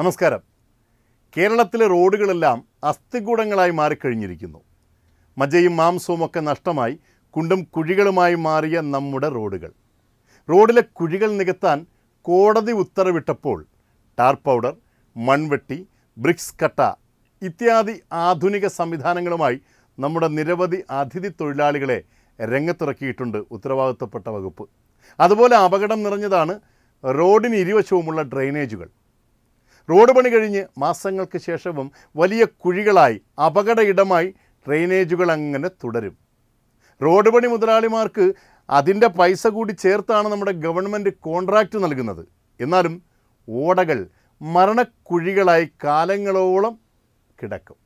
നമസ്കാരം കേരളത്തിലെ റോഡുകളെല്ലാം അസ്ഥികൂടങ്ങളായി മാറിക്കഴിഞ്ഞിരിക്കുന്നു മജയും മാംസവും ഒക്കെ നഷ്ടമായി കുണ്ടും കുഴികളുമായി മാറിയ നമ്മുടെ റോഡുകൾ റോഡിലെ കുഴികൾ നികത്താൻ കോടതി ഉത്തരവിട്ടപ്പോൾ ടാർ പൗഡർ മൺവെട്ടി ബ്രിക്സ് കട്ട ഇത്യാദി ആധുനിക സംവിധാനങ്ങളുമായി നമ്മുടെ നിരവധി അതിഥി തൊഴിലാളികളെ രംഗത്തിറക്കിയിട്ടുണ്ട് ഉത്തരവാദിത്തപ്പെട്ട വകുപ്പ് അതുപോലെ അപകടം നിറഞ്ഞതാണ് റോഡിന് ഇരുവശവുമുള്ള ഡ്രെയിനേജുകൾ റോഡ് പണി കഴിഞ്ഞ് മാസങ്ങൾക്ക് ശേഷവും വലിയ കുഴികളായി അപകട ഇടമായി ഡ്രെയിനേജുകൾ അങ്ങനെ തുടരും റോഡ് പണി മുതലാളിമാർക്ക് അതിൻ്റെ പൈസ കൂടി ചേർത്താണ് നമ്മുടെ ഗവൺമെൻറ് കോൺട്രാക്റ്റ് നൽകുന്നത് എന്നാലും ഓടകൾ മരണക്കുഴികളായി കാലങ്ങളോളം കിടക്കും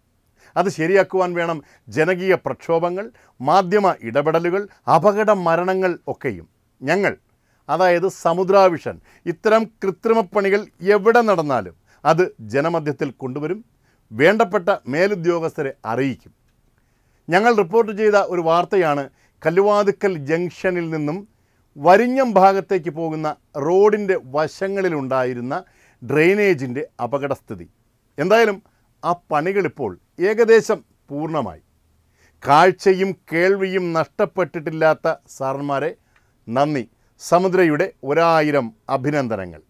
അത് ശരിയാക്കുവാൻ വേണം ജനകീയ പ്രക്ഷോഭങ്ങൾ മാധ്യമ ഇടപെടലുകൾ അപകട മരണങ്ങൾ ഒക്കെയും ഞങ്ങൾ അതായത് സമുദ്രാവിഷൻ ഇത്തരം കൃത്രിമപ്പണികൾ എവിടെ നടന്നാലും അത് ജനമധ്യത്തിൽ കൊണ്ടുവരും വേണ്ടപ്പെട്ട മേലുദ്യോഗസ്ഥരെ അറിയിക്കും ഞങ്ങൾ റിപ്പോർട്ട് ചെയ്ത ഒരു വാർത്തയാണ് കല്ലുവാതുക്കൽ ജംഗ്ഷനിൽ നിന്നും വരിഞ്ഞം ഭാഗത്തേക്ക് പോകുന്ന റോഡിൻ്റെ വശങ്ങളിലുണ്ടായിരുന്ന ഡ്രെയിനേജിൻ്റെ അപകടസ്ഥിതി എന്തായാലും ആ പണികളിപ്പോൾ ഏകദേശം പൂർണ്ണമായി കാഴ്ചയും കേൾവിയും നഷ്ടപ്പെട്ടിട്ടില്ലാത്ത സാറന്മാരെ നന്ദി സമുദ്രയുടെ ഒരായിരം അഭിനന്ദനങ്ങൾ